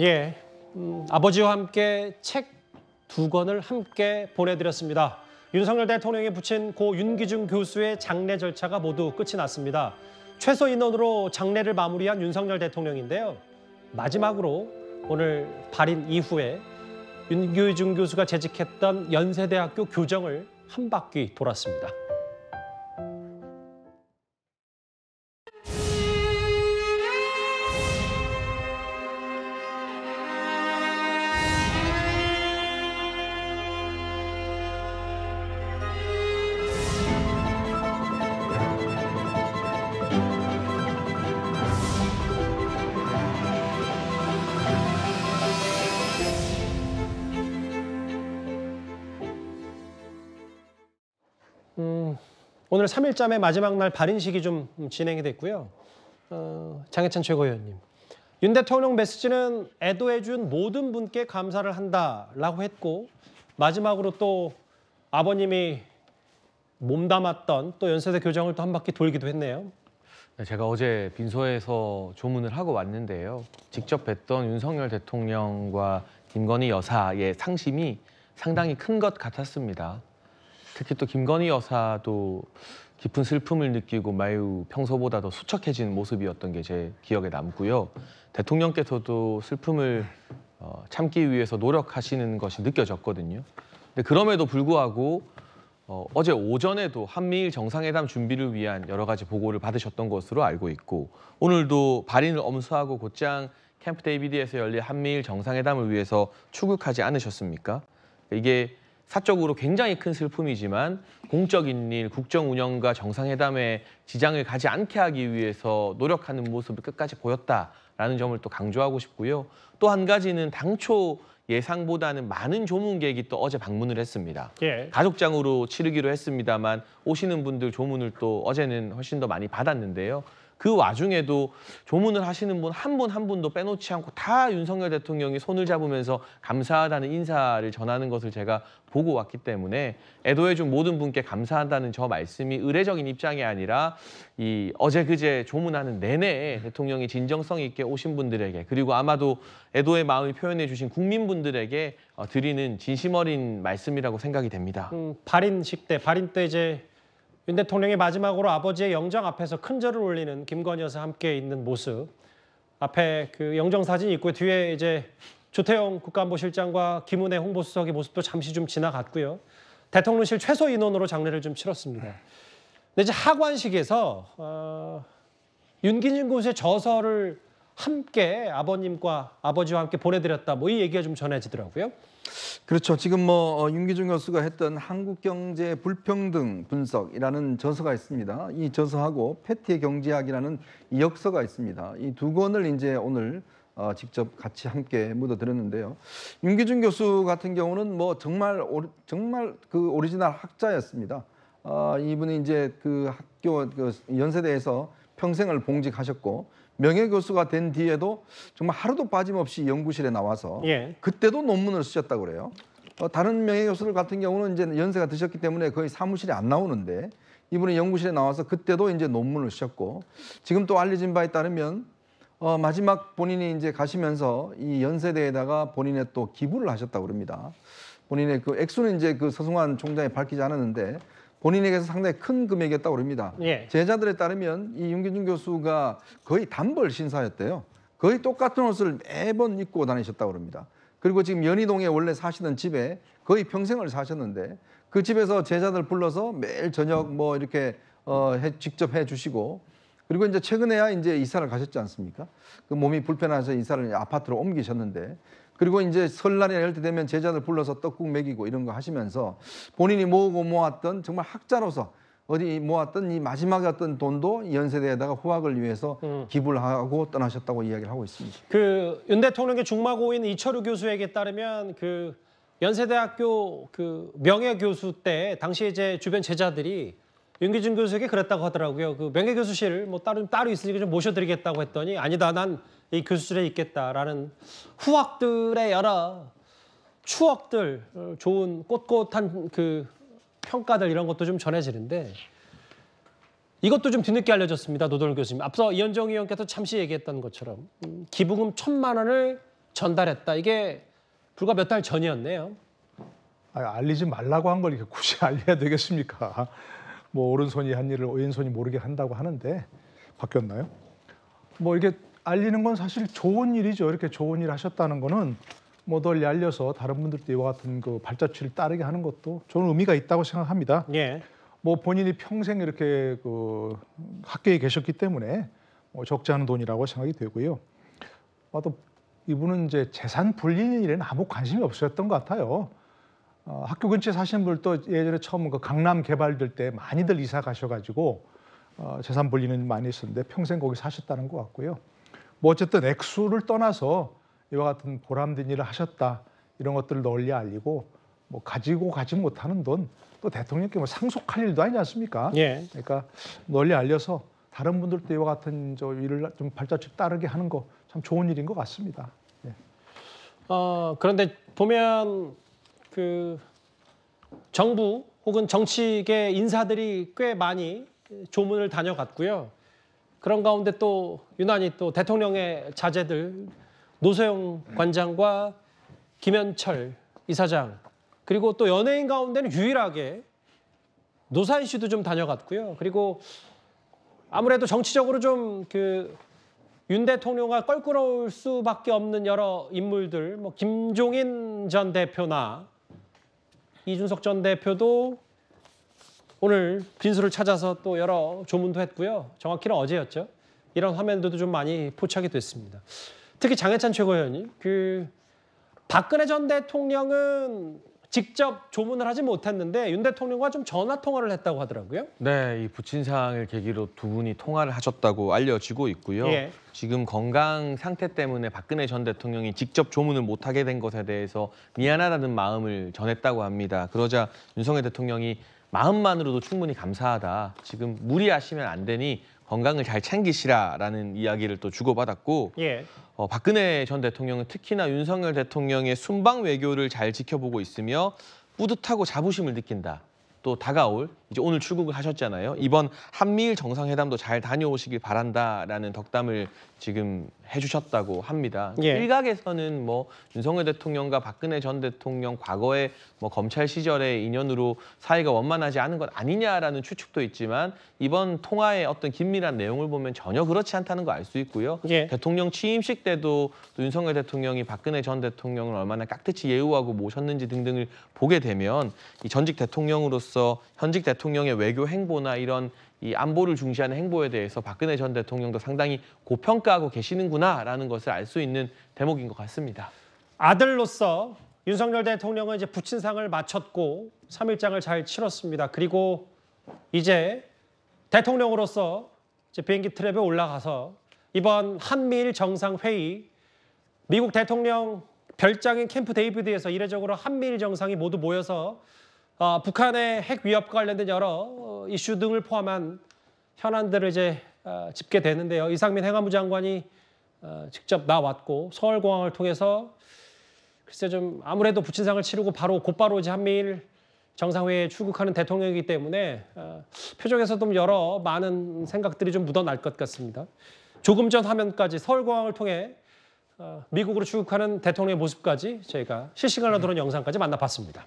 예, 음, 아버지와 함께 책 두 권을 함께 보내드렸습니다. 윤석열 대통령이 붙인 고 윤기중 교수의 장례 절차가 모두 끝이 났습니다. 최소 인원으로 장례를 마무리한 윤석열 대통령인데요. 마지막으로 오늘 발인 이후에 윤기중 교수가 재직했던 연세대학교 교정을 한 바퀴 돌았습니다. 오늘 3일잠의 마지막 날 발인식이 좀 진행이 됐고요. 어, 장해찬 최고위원님. 윤 대통령 메시지는 애도해준 모든 분께 감사를 한다라고 했고 마지막으로 또 아버님이 몸담았던 또 연세대 교정을 또 한 바퀴 돌기도 했네요. 네, 제가 어제 빈소에서 조문을 하고 왔는데요. 직접 뵀던 윤석열 대통령과 김건희 여사의 상심이 상당히 큰 것 같았습니다. 특히 또 김건희 여사도 깊은 슬픔을 느끼고 매우 평소보다 더 수척해진 모습이었던 게 제 기억에 남고요. 대통령께서도 슬픔을 어, 참기 위해서 노력하시는 것이 느껴졌거든요. 근데 그럼에도 불구하고 어, 어제 오전에도 한미일 정상회담 준비를 위한 여러 가지 보고를 받으셨던 것으로 알고 있고 오늘도 발인을 엄수하고 곧장 캠프 데이비드에서 열릴 한미일 정상회담을 위해서 출국하지 않으셨습니까? 이게 사적으로 굉장히 큰 슬픔이지만 공적인 일, 국정 운영과 정상회담에 지장을 가지 않게 하기 위해서 노력하는 모습을 끝까지 보였다라는 점을 또 강조하고 싶고요. 또 한 가지는 당초 예상보다는 많은 조문객이 또 어제 방문을 했습니다. 예. 가족장으로 치르기로 했습니다만 오시는 분들 조문을 또 어제는 훨씬 더 많이 받았는데요. 그 와중에도 조문을 하시는 분 한 분 한 분도 빼놓지 않고 다 윤석열 대통령이 손을 잡으면서 감사하다는 인사를 전하는 것을 제가 보고 왔기 때문에 애도해준 모든 분께 감사한다는 저 말씀이 의례적인 입장이 아니라 이 어제 그제 조문하는 내내 대통령이 진정성 있게 오신 분들에게 그리고 아마도 애도의 마음을 표현해 주신 국민분들에게 어, 드리는 진심 어린 말씀이라고 생각이 됩니다. 음, 발인식 때 발인 때 이제 윤 대통령이 마지막으로 아버지의 영정 앞에서 큰 절을 올리는 김건희 여사 함께 있는 모습. 앞에 그 영정 사진 있고 뒤에 이제 조태영 국가안보실장과 김은혜 홍보수석의 모습도 잠시 좀 지나갔고요. 대통령실 최소 인원으로 장례를 좀 치렀습니다. 근데 이제 하관식에서 어, 윤기진 교수의 저서를 함께 아버님과 아버지와 함께 보내드렸다. 뭐 이 얘기가 좀 전해지더라고요. 그렇죠. 지금 뭐 어, 윤기중 교수가 했던 한국경제 불평등 분석이라는 저서가 있습니다. 이 저서하고 패티의 경제학이라는 이 역서가 있습니다. 이 두 권을 이제 오늘 어, 직접 같이 함께 묻어드렸는데요. 윤기준 교수 같은 경우는 뭐 정말 오리, 정말 그 오리지널 학자였습니다. 어, 이분이 이제 그 학교 그 연세대에서 평생을 봉직하셨고 명예 교수가 된 뒤에도 정말 하루도 빠짐없이 연구실에 나와서 예. 그때도 논문을 쓰셨다고 그래요. 어, 다른 명예 교수들 같은 경우는 이제 연세가 드셨기 때문에 거의 사무실에 안 나오는데 이분은 연구실에 나와서 그때도 이제 논문을 쓰셨고 지금 또 알려진 바에 따르면 어, 마지막 본인이 이제 가시면서 이 연세대에다가 본인의 또 기부를 하셨다고 그럽니다. 본인의 그 액수는 이제 그 서승환 총장이 밝히지 않았는데 본인에게서 상당히 큰 금액이었다고 합니다. 예. 제자들에 따르면 이 윤기준 교수가 거의 단벌 신사였대요. 거의 똑같은 옷을 매번 입고 다니셨다고 합니다. 그리고 지금 연희동에 원래 사시던 집에 거의 평생을 사셨는데 그 집에서 제자들 불러서 매일 저녁 뭐 이렇게 어, 해, 직접 해주시고 그리고 이제 최근에야 이제 이사를 가셨지 않습니까? 그 몸이 불편해서 이사를 아파트로 옮기셨는데 그리고 이제 설날이나 이럴 때 되면 제자들 불러서 떡국 먹이고 이런 거 하시면서 본인이 모으고 모았던 정말 학자로서 어디 모았던 이 마지막에 어떤 돈도 연세대에다가 후학을 위해서 음. 기부를 하고 떠나셨다고 이야기를 하고 있습니다. 그윤 대통령의 중마고인 이철우 교수에게 따르면 그 연세대학교 그 명예 교수 때 당시 이제 주변 제자들이 윤기준 교수에게 그랬다고 하더라고요. 그 명예 교수실 뭐 따로 따로 있으니까 좀 모셔드리겠다고 했더니 아니다 난 이 교수실에 있겠다라는 후학들의 여러 추억들 어, 좋은 꼿꼿한 그 평가들 이런 것도 좀 전해지는데 이것도 좀 뒤늦게 알려졌습니다. 노동 교수님. 앞서 이현정 의원께서 잠시 얘기했던 것처럼 음, 기부금 천만 원을 전달했다. 이게 불과 몇 달 전이었네요. 아, 알리지 말라고 한 걸 굳이 알려야 되겠습니까? 뭐 오른손이 한 일을 왼손이 모르게 한다고 하는데 바뀌었나요? 뭐 이게 알리는 건 사실 좋은 일이죠. 이렇게 좋은 일 하셨다는 거는 뭐널 알려서 다른 분들도 이와 같은 그 발자취를 따르게 하는 것도 좋은 의미가 있다고 생각합니다. 예. 뭐 본인이 평생 이렇게 그 학교에 계셨기 때문에 뭐 적지 않은 돈이라고 생각이 되고요. 아, 또 이분은 이제 재산 불리는 일에는 아무 관심이 없으셨던 것 같아요. 어, 학교 근처에 사시는 분들도 예전에 처음 그 강남 개발될 때 많이들 이사 가셔가지고 어, 재산 분리는 많이 있었는데 평생 거기 사셨다는 것 같고요. 뭐 어쨌든 액수를 떠나서 이와 같은 보람된 일을 하셨다 이런 것들을 널리 알리고 뭐 가지고 가지 못하는 돈 또 대통령께 뭐 상속할 일도 아니지 않습니까? 예. 그러니까 널리 알려서 다른 분들도 이와 같은 저 일을 좀 발자취 따르게 하는 거 참 좋은 일인 것 같습니다. 예. 어, 그런데 보면 그 정부 혹은 정치계 인사들이 꽤 많이 조문을 다녀갔고요. 그런 가운데 또 유난히 또 대통령의 자제들 노소영 관장과 김현철 이사장 그리고 또 연예인 가운데는 유일하게 노사인 씨도 좀 다녀갔고요. 그리고 아무래도 정치적으로 좀 그 윤 대통령과 껄끄러울 수밖에 없는 여러 인물들, 뭐 김종인 전 대표나 이준석 전 대표도 오늘 빈소를 찾아서 또 여러 조문도 했고요. 정확히는 어제였죠. 이런 화면들도 좀 많이 포착이 됐습니다. 특히 장해찬 최고위원님, 그 박근혜 전 대통령은 직접 조문을 하지 못했는데 윤 대통령과 좀 전화 통화를 했다고 하더라고요. 네, 이부친사항을 계기로 두 분이 통화를 하셨다고 알려지고 있고요. 예. 지금 건강 상태 때문에 박근혜 전 대통령이 직접 조문을 못하게 된 것에 대해서 미안하다는 마음을 전했다고 합니다. 그러자 윤석열 대통령이 마음만으로도 충분히 감사하다. 지금 무리하시면 안 되니 건강을 잘 챙기시라라는 이야기를 또 주고받았고 예. 어, 박근혜 전 대통령은 특히나 윤석열 대통령의 순방 외교를 잘 지켜보고 있으며 뿌듯하고 자부심을 느낀다. 또 다가올 이제 오늘 출국을 하셨잖아요. 이번 한미일 정상회담도 잘 다녀오시길 바란다라는 덕담을 지금 해주셨다고 합니다. 예. 일각에서는 뭐 윤석열 대통령과 박근혜 전 대통령 과거에 뭐 검찰 시절의 인연으로 사이가 원만하지 않은 것 아니냐라는 추측도 있지만 이번 통화의 어떤 긴밀한 내용을 보면 전혀 그렇지 않다는 거 알 수 있고요. 예. 대통령 취임식 때도 윤석열 대통령이 박근혜 전 대통령을 얼마나 깍듯이 예우하고 모셨는지 등등을 보게 되면 이 전직 대통령으로서 앞서 현직 대통령의 외교 행보나 이런 이 안보를 중시하는 행보에 대해서 박근혜 전 대통령도 상당히 고평가하고 계시는구나라는 것을 알 수 있는 대목인 것 같습니다. 아들로서 윤석열 대통령은 이제 부친상을 마쳤고 3일장을 잘 치렀습니다. 그리고 이제 대통령으로서 이제 비행기 트랩에 올라가서 이번 한미일 정상회의 미국 대통령 별장인 캠프 데이비드에서 이례적으로 한미일 정상이 모두 모여서 어, 북한의 핵 위협과 관련된 여러 어, 이슈 등을 포함한 현안들을 이제 어, 집계되는데요. 이상민 행안부 장관이 어, 직접 나왔고 서울공항을 통해서 글쎄 좀 아무래도 부친상을 치르고 바로 곧바로 이제 한미일 정상회의에 출국하는 대통령이기 때문에 어, 표정에서 좀 여러 많은 생각들이 좀 묻어날 것 같습니다. 조금 전 화면까지 서울공항을 통해 어, 미국으로 출국하는 대통령의 모습까지 저희가 실시간으로 들어온 영상까지 만나봤습니다.